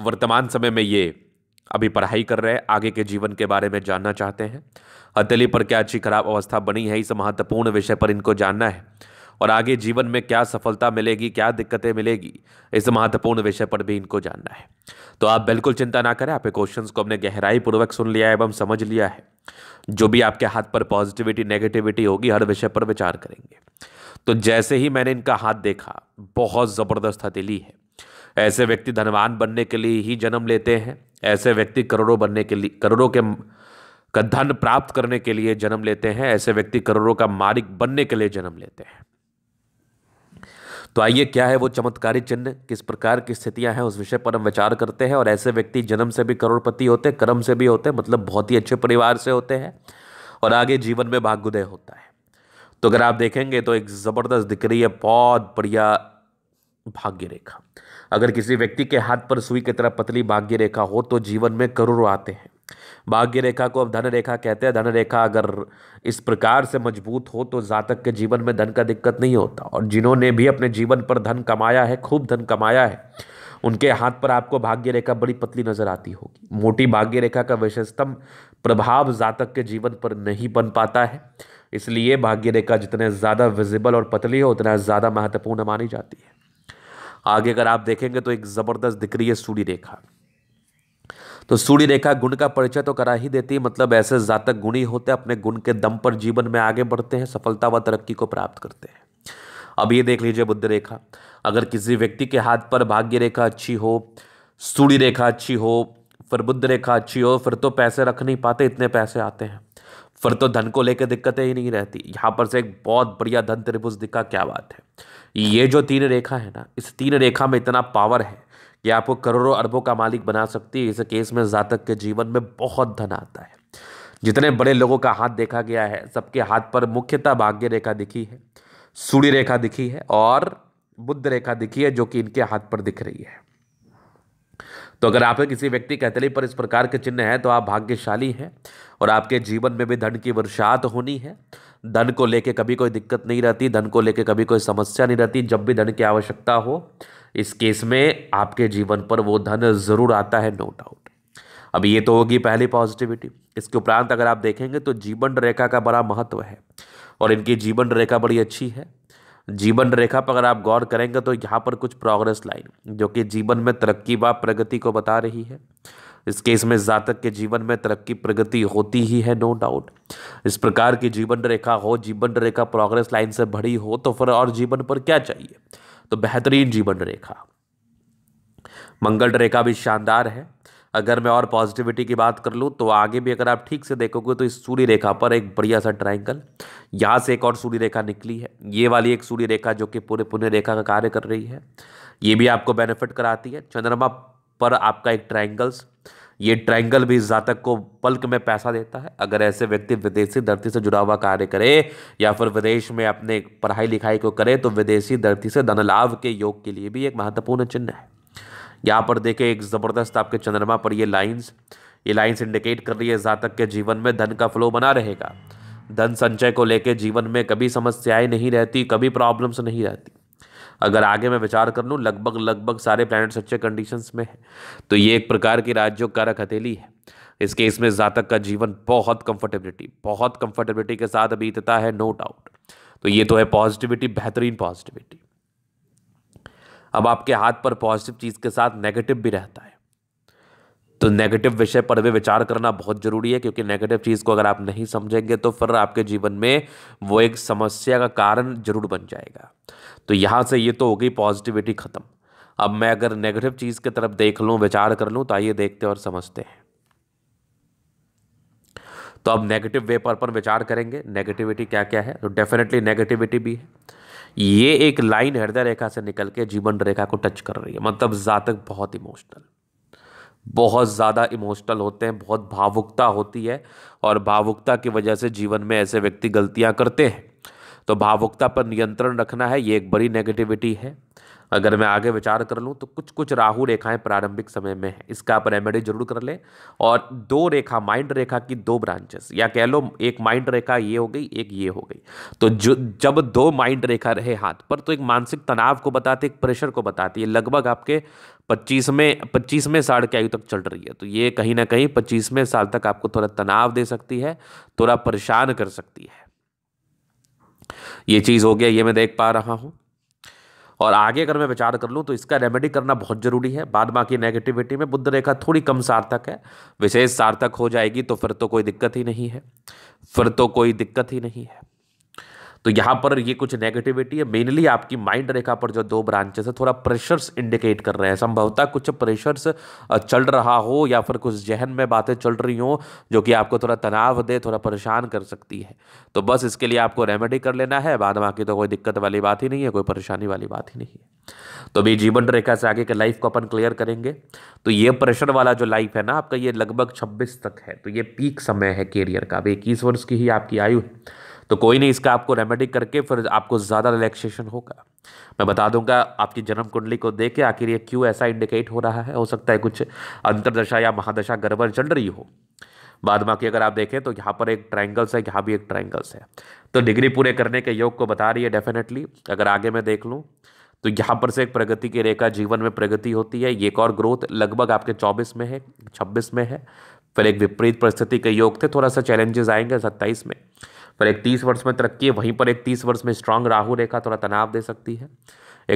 वर्तमान समय में ये अभी पढ़ाई कर रहे हैं आगे के जीवन के बारे में जानना चाहते हैं हथेली पर क्या अच्छी खराब अवस्था बनी है इस महत्वपूर्ण विषय पर इनको जानना है और आगे जीवन में क्या सफलता मिलेगी क्या दिक्कतें मिलेगी इस महत्वपूर्ण विषय पर भी इनको जानना है तो आप बिल्कुल चिंता ना करें आपके क्वेश्चंस को हमने गहराई पूर्वक सुन लिया है एवं समझ लिया है जो भी आपके हाथ पर पॉजिटिविटी नेगेटिविटी होगी हर विषय पर विचार करेंगे तो जैसे ही मैंने इनका हाथ देखा बहुत ज़बरदस्त हथेली है ऐसे व्यक्ति धनवान बनने के लिए ही जन्म लेते हैं ऐसे व्यक्ति करोड़ों बनने के लिए करोड़ों के का धन प्राप्त करने के लिए जन्म लेते हैं ऐसे व्यक्ति करोड़ों का मालिक बनने के लिए जन्म लेते हैं तो आइए क्या है वो चमत्कारी चिन्ह किस प्रकार की स्थितियां हैं उस विषय पर हम विचार करते हैं और ऐसे व्यक्ति जन्म से भी करोड़पति होते कर्म से भी होते हैं मतलब बहुत ही अच्छे परिवार से होते हैं और आगे जीवन में भाग्योदय होता है तो अगर आप देखेंगे तो एक ज़बरदस्त दिख रही है बहुत बढ़िया भाग्य रेखा अगर किसी व्यक्ति के हाथ पर सुई की तरह पतली भाग्य रेखा हो तो जीवन में करोड़ों आते हैं भाग्य रेखा को अब धन रेखा कहते हैं धन रेखा अगर इस प्रकार से मजबूत हो तो जातक के जीवन में धन का दिक्कत नहीं होता और जिन्होंने भी अपने जीवन पर धन कमाया है खूब धन कमाया है उनके हाथ पर आपको भाग्य रेखा बड़ी पतली नजर आती होगी मोटी भाग्य रेखा का विशेषतम प्रभाव जातक के जीवन पर नहीं बन पाता है इसलिए भाग्य रेखा जितने ज़्यादा विजिबल और पतली हो उतना ज़्यादा महत्वपूर्ण मानी जाती है आगे अगर आप देखेंगे तो एक ज़बरदस्त दिख रही है सूर्य रेखा तो सूर्य रेखा गुण का परिचय तो करा ही देती है मतलब ऐसे जातक गुणी होते हैं अपने गुण के दम पर जीवन में आगे बढ़ते हैं सफलता व तरक्की को प्राप्त करते हैं अब ये देख लीजिए बुद्ध रेखा अगर किसी व्यक्ति के हाथ पर भाग्य रेखा अच्छी हो सूर्य रेखा अच्छी हो फिर बुद्ध रेखा अच्छी हो फिर तो पैसे रख नहीं पाते इतने पैसे आते हैं फिर तो धन को लेकर दिक्कतें ही नहीं रहती यहाँ पर से एक बहुत बढ़िया धन त्रिभुज दिखा क्या बात है ये जो तीन रेखा है ना इस तीन रेखा में इतना पावर है कि आपको करोड़ों अरबों का मालिक बना सकती है इस केस में जातक के जीवन में बहुत धन आता है जितने बड़े लोगों का हाथ देखा गया है सबके हाथ पर मुख्यतः भाग्य रेखा दिखी है सूर्य रेखा दिखी है और बुद्ध रेखा दिखी है जो कि इनके हाथ पर दिख रही है तो अगर आप किसी व्यक्ति के हथेली पर इस प्रकार के चिन्ह हैं तो आप भाग्यशाली हैं और आपके जीवन में भी धन की वर्षात होनी है धन को लेके कभी कोई दिक्कत नहीं रहती धन को लेके कभी कोई समस्या नहीं रहती जब भी धन की आवश्यकता हो इस केस में आपके जीवन पर वो धन ज़रूर आता है नो डाउट अब ये तो होगी पहली पॉजिटिविटी इसके उपरांत अगर आप देखेंगे तो जीवन रेखा का बड़ा महत्व है और इनकी जीवन रेखा बड़ी अच्छी है जीवन रेखा पर अगर आप गौर करेंगे तो यहाँ पर कुछ प्रोग्रेस लाइन जो कि जीवन में तरक्की व प्रगति को बता रही है इस केस में जातक के जीवन में तरक्की प्रगति होती ही है नो डाउट इस प्रकार की जीवन रेखा हो जीवन रेखा प्रोग्रेस लाइन से भरी हो तो फिर और जीवन पर क्या चाहिए तो बेहतरीन जीवन रेखा मंगल रेखा भी शानदार है अगर मैं और पॉजिटिविटी की बात कर लूँ तो आगे भी अगर आप ठीक से देखोगे तो इस सूर्य रेखा पर एक बढ़िया सा ट्राइंगल यहाँ से एक और सूर्य रेखा निकली है ये वाली एक सूर्य रेखा जो कि पूरे पुण्य रेखा का कार्य कर रही है ये भी आपको बेनिफिट कराती है चंद्रमा पर आपका एक ट्राइंगल्स ये ट्राइंगल भी जातक को पल्क में पैसा देता है अगर ऐसे व्यक्ति विदेशी धरती से जुड़ा हुआ कार्य करे या फिर विदेश में अपने पढ़ाई लिखाई को करे तो विदेशी धरती से धन लाभ के योग के लिए भी एक महत्वपूर्ण चिन्ह है यहाँ पर देखें एक ज़बरदस्त आपके चंद्रमा पर ये लाइंस ये लाइंस इंडिकेट कर रही है जातक के जीवन में धन का फ्लो बना रहेगा धन संचय को लेकर जीवन में कभी समस्याएं नहीं रहती कभी प्रॉब्लम्स नहीं रहती अगर आगे मैं विचार कर लूँ लगभग लगभग सारे प्लैनेट्स अच्छे कंडीशंस में है तो ये एक प्रकार की राजयोग कारक हथेली है इस केस में जातक का जीवन बहुत कंफर्टेबिलिटी बहुत कंफर्टेबिलिटी के साथ बीतता है नो डाउट तो ये तो है पॉजिटिविटी बेहतरीन पॉजिटिविटी अब आपके हाथ पर पॉजिटिव चीज़ के साथ नेगेटिव भी रहता है तो नेगेटिव विषय पर भी विचार करना बहुत ज़रूरी है क्योंकि नेगेटिव चीज़ को अगर आप नहीं समझेंगे तो फिर आपके जीवन में वो एक समस्या का कारण जरूर बन जाएगा तो यहां से ये तो हो गई पॉजिटिविटी ख़त्म अब मैं अगर नेगेटिव चीज़ की तरफ देख लू विचार कर लू तो आइए देखते और समझते हैं तो अब नेगेटिव वे पर विचार करेंगे नेगेटिविटी क्या क्या है तो डेफिनेटली नेगेटिविटी भी है ये एक लाइन हृदय रेखा से निकल के जीवन रेखा को टच कर रही है मतलब जातक बहुत इमोशनल बहुत ज़्यादा इमोशनल होते हैं बहुत भावुकता होती है और भावुकता की वजह से जीवन में ऐसे व्यक्ति गलतियाँ करते हैं तो भावुकता पर नियंत्रण रखना है ये एक बड़ी नेगेटिविटी है अगर मैं आगे विचार कर लूँ तो कुछ कुछ राहु रेखाएं प्रारंभिक समय में है इसका आप रेमेडी जरूर कर लें और दो रेखा माइंड रेखा की दो ब्रांचेस या कह लो एक माइंड रेखा ये हो गई एक ये हो गई तो जो जब दो माइंड रेखा रहे हाथ पर तो एक मानसिक तनाव को बताती एक प्रेशर को बताती है लगभग आपके पच्चीसवें पच्चीसवें साल के आयु तक चल रही है तो ये कहीं ना कहीं पच्चीसवें साल तक आपको थोड़ा तनाव दे सकती है थोड़ा परेशान कर सकती है ये चीज़ हो गया ये मैं देख पा रहा हूं और आगे अगर मैं विचार कर लूँ तो इसका रेमेडी करना बहुत ज़रूरी है बाद बाकी नेगेटिविटी में बुद्ध रेखा थोड़ी कम सार्थक है विशेष सार्थक हो जाएगी तो फिर तो कोई दिक्कत ही नहीं है फिर तो कोई दिक्कत ही नहीं है तो यहाँ पर ये कुछ नेगेटिविटी है मेनली आपकी माइंड रेखा पर जो दो ब्रांचेस है थोड़ा प्रेशर्स इंडिकेट कर रहे हैं संभवतः कुछ प्रेशर्स चल रहा हो या फिर कुछ जहन में बातें चल रही हों जो कि आपको थोड़ा तनाव दे थोड़ा परेशान कर सकती है तो बस इसके लिए आपको रेमेडी कर लेना है बाद बाकी तो कोई दिक्कत वाली बात ही नहीं है कोई परेशानी वाली बात ही नहीं है तो अभी जीवन रेखा से आगे के लाइफ को अपन क्लियर करेंगे तो ये प्रेशर वाला जो लाइफ है ना आपका ये लगभग छब्बीस तक है तो ये पीक समय है कैरियर का अभी इक्कीस वर्ष की ही आपकी आयु है तो कोई नहीं इसका आपको रेमेडिक करके फिर आपको ज़्यादा रिलैक्सेशन होगा मैं बता दूंगा आपकी जन्म कुंडली को देख के आखिर ये क्यों ऐसा इंडिकेट हो रहा है हो सकता है कुछ अंतरदशा या महादशा गड़बड़ चल रही हो बाद बाकी अगर आप देखें तो यहाँ पर एक ट्राइंगल्स है यहाँ भी एक ट्राइंगल्स है तो डिग्री पूरे करने के योग को बता रही है डेफिनेटली अगर आगे मैं देख लूँ तो यहाँ पर से एक प्रगति की रेखा जीवन में प्रगति होती है एक और ग्रोथ लगभग आपके 24 में है 26 में है फिर एक विपरीत परिस्थिति के योग थे थोड़ा सा चैलेंजेस आएंगे 27 में पर एक तीस वर्ष में तरक्की है वहीं पर एक तीस वर्ष में स्ट्रांग राहु रेखा थोड़ा तनाव दे सकती है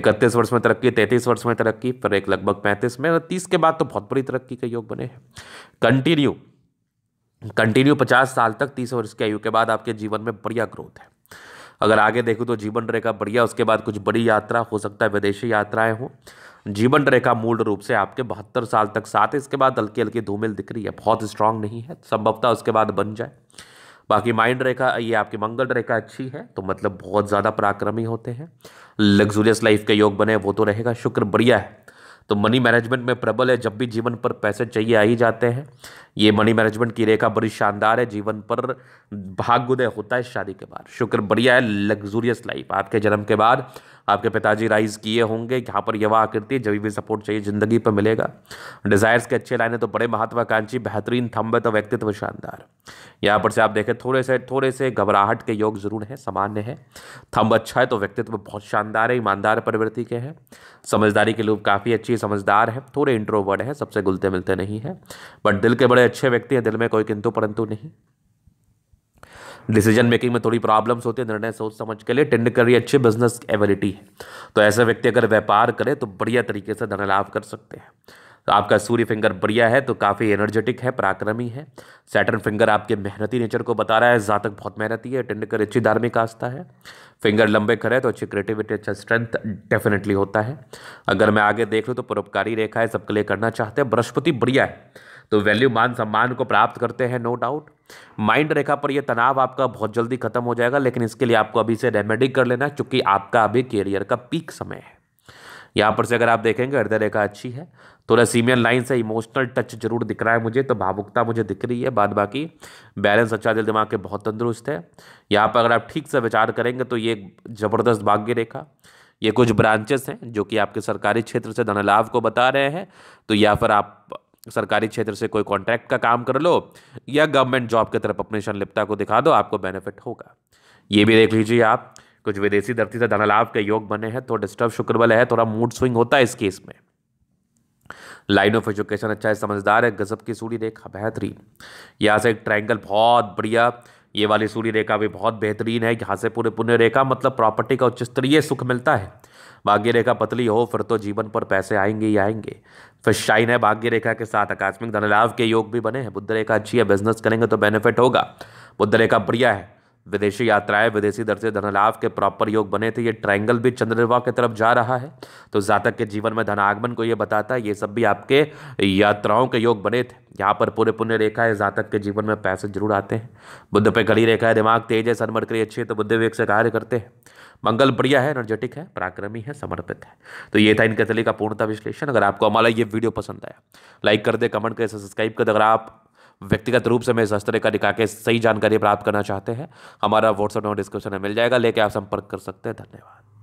इकतीस वर्ष में तरक्की तैंतीस वर्ष में तरक्की पर एक लगभग पैंतीस में और तीस के बाद तो बहुत बड़ी तरक्की के योग बने हैं कंटिन्यू कंटिन्यू पचास साल तक तीस वर्ष की आयु के बाद आपके जीवन में बढ़िया ग्रोथ है अगर आगे देखूँ तो जीवन रेखा बढ़िया उसके बाद कुछ बड़ी यात्रा हो सकता है विदेशी यात्राएं हों जीवन रेखा मूल रूप से आपके बहत्तर साल तक साथ इसके बाद हल्की हल्की धूमिल दिख रही है बहुत स्ट्रांग नहीं है संभवतः उसके बाद बन जाए बाकी माइंड रेखा ये आपकी मंगल रेखा अच्छी है तो मतलब बहुत ज़्यादा पराक्रमी होते हैं लग्जूरियस लाइफ के योग बने वो तो रहेगा शुक्र बढ़िया है तो मनी मैनेजमेंट में प्रबल है जब भी जीवन पर पैसे चाहिए आ ही जाते हैं ये मनी मैनेजमेंट की रेखा बड़ी शानदार है जीवन पर भाग्योदय होता है शादी के बाद शुक्र बढ़िया है लग्जूरियस लाइफ आपके जन्म के बाद आपके पिताजी राइज किए होंगे यहाँ पर यह आकृति जब भी सपोर्ट चाहिए जिंदगी पर मिलेगा डिज़ायर्स के अच्छे लाइने तो बड़े महत्वाकांक्षी बेहतरीन थम्बे तो व्यक्तित्व शानदार यहाँ पर से आप देखें थोड़े से थोड़े से घबराहट के योग जरूर हैं सामान्य है थम्ब अच्छा है तो व्यक्तित्व बहुत शानदार है ईमानदार प्रवृत्ति के हैं समझदारी के लोग काफ़ी अच्छी समझदार है थोड़े इंट्रोवर्ड हैं सबसे घुलते मिलते नहीं हैं बट दिल के बड़े अच्छे व्यक्ति हैं दिल में कोई किंतु परंतु नहीं डिसीजन मेकिंग में थोड़ी प्रॉब्लम्स होती है निर्णय सोच समझ के लिए टेंड करिए अच्छी बिजनेस एबिलिटी है तो ऐसे व्यक्ति अगर व्यापार करे तो बढ़िया तरीके से धन लाभ कर सकते हैं तो आपका सूर्य फिंगर बढ़िया है तो काफ़ी एनर्जेटिक है पराक्रमी है सैटर्न फिंगर आपके मेहनती नेचर को बता रहा है जातक बहुत मेहनती है कर अच्छी धार्मिक आस्था है फिंगर लंबे खड़े तो अच्छी क्रिएटिविटी अच्छा स्ट्रेंथ डेफिनेटली होता है अगर मैं आगे देख लूँ तो परोपकारी रेखा है सबके लिए करना चाहते हैं बृहस्पति बढ़िया है तो वैल्यू मान सम्मान को प्राप्त करते हैं नो डाउट माइंड रेखा पर यह तनाव आपका बहुत जल्दी खत्म हो जाएगा लेकिन इसके लिए आपको अभी से रेमेडी कर लेना है चूंकि आपका अभी करियर का पीक समय है यहाँ पर से अगर आप देखेंगे हृदय रेखा अच्छी है थोड़ा रेसीमियन लाइन से इमोशनल टच जरूर दिख रहा है मुझे तो भावुकता मुझे दिख रही है बाद बाकी बैलेंस अच्छा दिल दिमाग के बहुत तंदुरुस्त है यहाँ पर अगर आप ठीक से विचार करेंगे तो ये ज़बरदस्त भाग्य रेखा ये कुछ ब्रांचेस हैं जो कि आपके सरकारी क्षेत्र से धन लाभ को बता रहे हैं तो या फिर आप सरकारी क्षेत्र से कोई कॉन्ट्रैक्ट का काम कर लो या गवर्नमेंट जॉब की तरफ अपनी संलिप्तता को दिखा दो आपको बेनिफिट होगा ये भी देख लीजिए आप कुछ विदेशी धरती से धनलाभ के योग बने हैं तो डिस्टर्ब शुक्र बल है थोड़ा मूड स्विंग होता है इस केस में लाइन ऑफ एजुकेशन अच्छा है समझदार है गजब की सूर्य रेखा बेहतरीन यहाँ से एक ट्राइंगल बहुत बढ़िया ये वाली सूर्य रेखा भी बहुत बेहतरीन है यहाँ से पूरे पुण्य रेखा मतलब प्रॉपर्टी का उच्च स्तरीय सुख मिलता है भाग्य रेखा पतली हो फिर तो जीवन पर पैसे आएंगे ही आएंगे फिर शाइन है भाग्य रेखा के साथ आकस्मिक धनलाभ के योग भी बने हैं बुद्ध रेखा अच्छी है बिजनेस करेंगे तो बेनिफिट होगा बुद्ध रेखा बढ़िया है विदेशी यात्राएं विदेशी दर से धनलाभ के प्रॉपर योग बने थे ये ट्रायंगल भी चंद्रमा की तरफ जा रहा है तो जातक के जीवन में धन आगमन को ये बताता है ये सब भी आपके यात्राओं के योग बने थे यहाँ पर पूरे पुण्य रेखा है जातक के जीवन में पैसे जरूर आते हैं बुद्ध पे कड़ी रेखा है दिमाग तेज है सनमर्क अच्छी है तो बुद्ध विवेक से कार्य करते हैं मंगल बढ़िया है एनर्जेटिक है पराक्रमी है समर्पित है तो ये था इनके तले का पूर्णता विश्लेषण अगर आपको हमारा ये वीडियो पसंद आया लाइक कर दे कमेंट करें सब्सक्राइब कर दे अगर आप व्यक्तिगत रूप से मेरे शस्त्र का दिखा के सही जानकारी प्राप्त करना चाहते हैं हमारा व्हाट्सएप नंबर डिस्क्रिप्शन में मिल जाएगा लेके आप संपर्क कर सकते हैं धन्यवाद